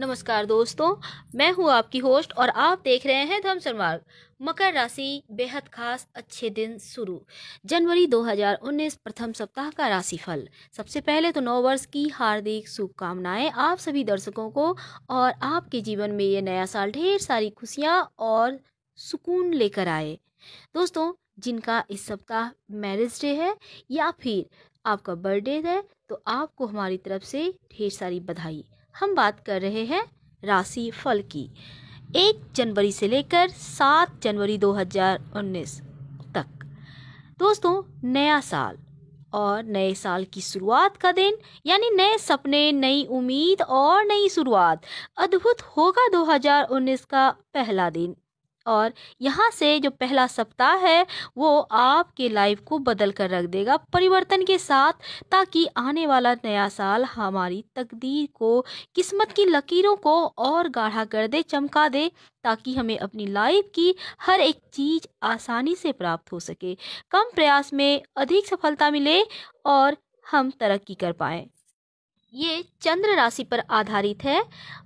नमस्कार दोस्तों मैं हूं आपकी होस्ट और आप देख रहे हैं धर्म संवार मकर राशि बेहद खास अच्छे दिन शुरू जनवरी 2019 प्रथम सप्ताह का राशिफल सबसे पहले तो नौ वर्ष की हार्दिक शुभकामनाएं आप सभी दर्शकों को और आपके जीवन में ये नया साल ढेर सारी खुशियाँ और सुकून लेकर आए दोस्तों जिनका इस सप्ताह मैरिज डे है या फिर आपका बर्थडे है तो आपको हमारी तरफ से ढेर सारी बधाई हम बात कर रहे हैं राशि फल की एक जनवरी से लेकर सात जनवरी 2019 तक दोस्तों नया साल और नए साल की शुरुआत का दिन यानी नए सपने नई उम्मीद और नई शुरुआत अद्भुत होगा 2019 का पहला दिन और यहाँ से जो पहला सप्ताह है वो आपके लाइफ को बदल कर रख देगा परिवर्तन के साथ ताकि आने वाला नया साल हमारी तकदीर को किस्मत की लकीरों को और गाढ़ा कर दे चमका दे ताकि हमें अपनी लाइफ की हर एक चीज़ आसानी से प्राप्त हो सके कम प्रयास में अधिक सफलता मिले और हम तरक्की कर पाएँ ये चंद्र राशि पर आधारित है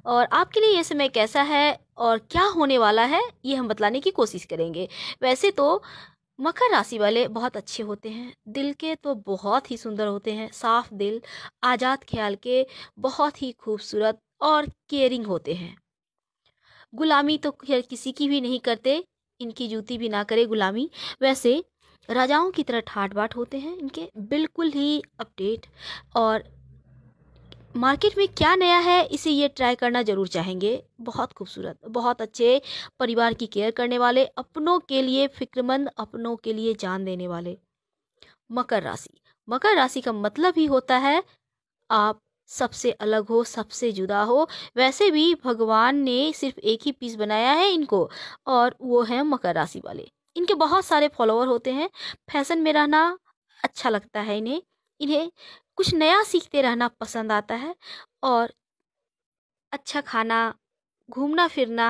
और आपके लिए ये समय कैसा है और क्या होने वाला है ये हम बतलाने की कोशिश करेंगे वैसे तो मकर राशि वाले बहुत अच्छे होते हैं दिल के तो बहुत ही सुंदर होते हैं साफ दिल आज़ाद ख्याल के बहुत ही खूबसूरत और केयरिंग होते हैं गुलामी तो किसी की भी नहीं करते इनकी जूती भी ना करे गुलामी वैसे राजाओं की तरह ठाट बाट होते हैं इनके बिल्कुल ही अपडेट और मार्केट में क्या नया है इसे ये ट्राई करना ज़रूर चाहेंगे बहुत खूबसूरत बहुत अच्छे परिवार की केयर करने वाले अपनों के लिए फिक्रमंद अपनों के लिए जान देने वाले मकर राशि मकर राशि का मतलब ही होता है आप सबसे अलग हो सबसे जुदा हो वैसे भी भगवान ने सिर्फ एक ही पीस बनाया है इनको और वो है मकर राशि वाले इनके बहुत सारे फॉलोअर होते हैं फैशन में रहना अच्छा लगता है इन्हें इन्हें कुछ नया सीखते रहना पसंद आता है और अच्छा खाना घूमना फिरना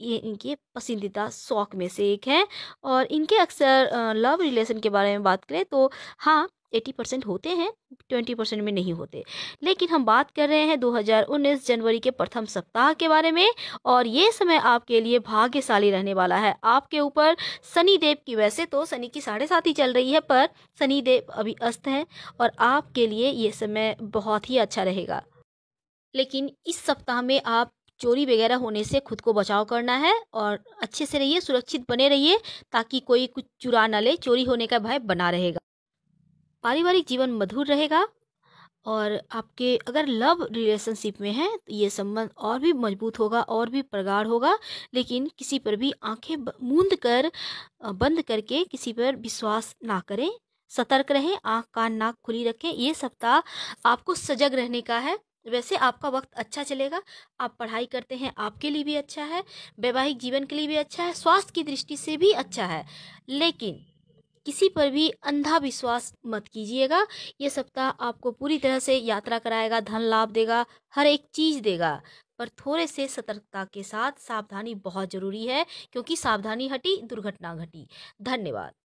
ये इनके पसंदीदा शौक़ में से एक है और इनके अक्सर लव रिलेशन के बारे में बात करें तो हाँ एटी परसेंट होते हैं ट्वेंटी परसेंट में नहीं होते लेकिन हम बात कर रहे हैं 2019 जनवरी के प्रथम सप्ताह के बारे में और ये समय आपके लिए भाग्यशाली रहने वाला है आपके ऊपर शनिदेव देव की वैसे तो शनि की साढ़े साथ ही चल रही है पर शनिदेव देव अभी अस्त है और आपके लिए ये समय बहुत ही अच्छा रहेगा लेकिन इस सप्ताह में आप चोरी वगैरह होने से खुद को बचाव करना है और अच्छे से रहिए सुरक्षित बने रहिए ताकि कोई कुछ चुरा ना ले चोरी होने का भय बना रहेगा पारिवारिक जीवन मधुर रहेगा और आपके अगर लव रिलेशनशिप में है तो ये संबंध और भी मजबूत होगा और भी प्रगाढ़ होगा लेकिन किसी पर भी आंखें मूंद कर बंद करके किसी पर विश्वास ना करें सतर्क रहें आंख कान नाक खुली रखें ये सप्ताह आपको सजग रहने का है वैसे आपका वक्त अच्छा चलेगा आप पढ़ाई करते हैं आपके लिए भी अच्छा है वैवाहिक जीवन के लिए भी अच्छा है स्वास्थ्य की दृष्टि से भी अच्छा है लेकिन किसी पर भी अंधा विश्वास मत कीजिएगा ये सप्ताह आपको पूरी तरह से यात्रा कराएगा धन लाभ देगा हर एक चीज़ देगा पर थोड़े से सतर्कता के साथ सावधानी बहुत ज़रूरी है क्योंकि सावधानी हटी दुर्घटना घटी धन्यवाद